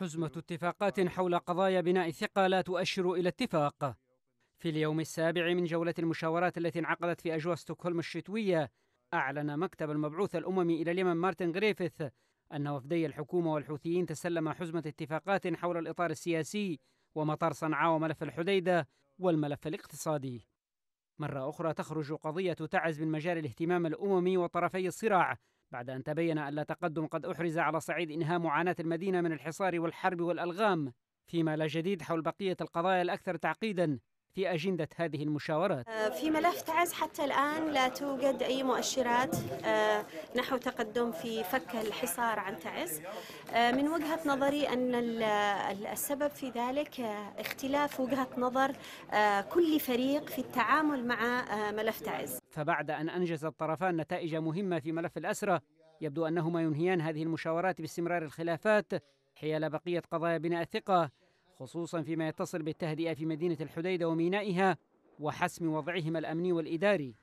حزمة اتفاقات حول قضايا بناء ثقة لا تؤشر إلى اتفاق في اليوم السابع من جولة المشاورات التي انعقدت في أجواء ستوكهولم الشتوية أعلن مكتب المبعوث الأممي إلى اليمن مارتن غريفيث أن وفدي الحكومة والحوثيين تسلم حزمة اتفاقات حول الإطار السياسي ومطار صنعاء وملف الحديدة والملف الاقتصادي مرة أخرى تخرج قضية تعز من مجال الاهتمام الأممي وطرفي الصراع بعد أن تبين أن لا تقدم قد أحرز على صعيد إنهاء معاناة المدينة من الحصار والحرب والألغام فيما لا جديد حول بقية القضايا الأكثر تعقيدا في أجندة هذه المشاورات آه، في ملف تعز حتى الآن لا توجد أي مؤشرات آه، نحو تقدم في فك الحصار عن تعز آه، من وجهة نظري أن السبب في ذلك اختلاف وجهة نظر كل فريق في التعامل مع ملف تعز فبعد أن أنجز الطرفان نتائج مهمة في ملف الأسرة يبدو أنهما ينهيان هذه المشاورات باستمرار الخلافات حيال بقية قضايا بناء الثقة خصوصا فيما يتصل بالتهدئة في مدينة الحديدة ومينائها وحسم وضعهما الأمني والإداري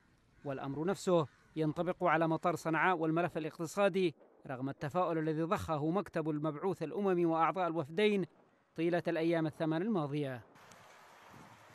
والأمر نفسه ينطبق على مطار صنعاء والملف الاقتصادي رغم التفاؤل الذي ضخه مكتب المبعوث الأممي وأعضاء الوفدين طيلة الأيام الثمان الماضية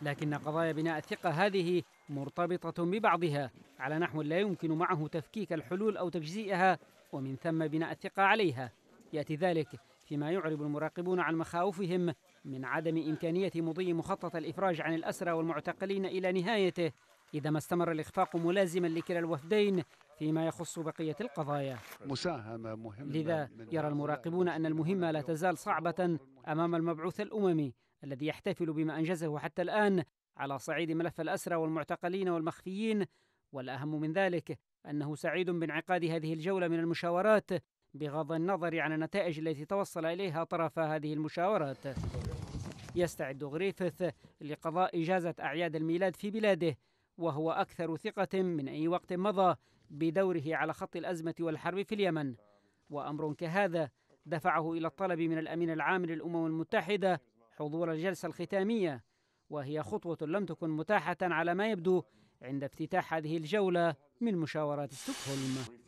لكن قضايا بناء الثقة هذه مرتبطة ببعضها على نحو لا يمكن معه تفكيك الحلول أو تجزيئها ومن ثم بناء الثقة عليها يأتي ذلك فيما يعرب المراقبون عن مخاوفهم من عدم إمكانية مضي مخطط الإفراج عن الأسرى والمعتقلين إلى نهايته إذا ما استمر الإخفاق ملازما لكلا الوفدين فيما يخص بقية القضايا مساهمة مهمة لذا يرى المراقبون أن المهمة لا تزال صعبة أمام المبعوث الأممي الذي يحتفل بما أنجزه حتى الآن على صعيد ملف الأسرى والمعتقلين والمخفيين والأهم من ذلك أنه سعيد بانعقاد هذه الجولة من المشاورات بغض النظر عن النتائج التي توصل إليها طرف هذه المشاورات يستعد غريفث لقضاء إجازة أعياد الميلاد في بلاده وهو أكثر ثقة من أي وقت مضى بدوره على خط الأزمة والحرب في اليمن وأمر كهذا دفعه إلى الطلب من الأمين العام للأمم المتحدة حضور الجلسة الختامية وهي خطوة لم تكن متاحة على ما يبدو عند افتتاح هذه الجولة من مشاورات ستوكهولم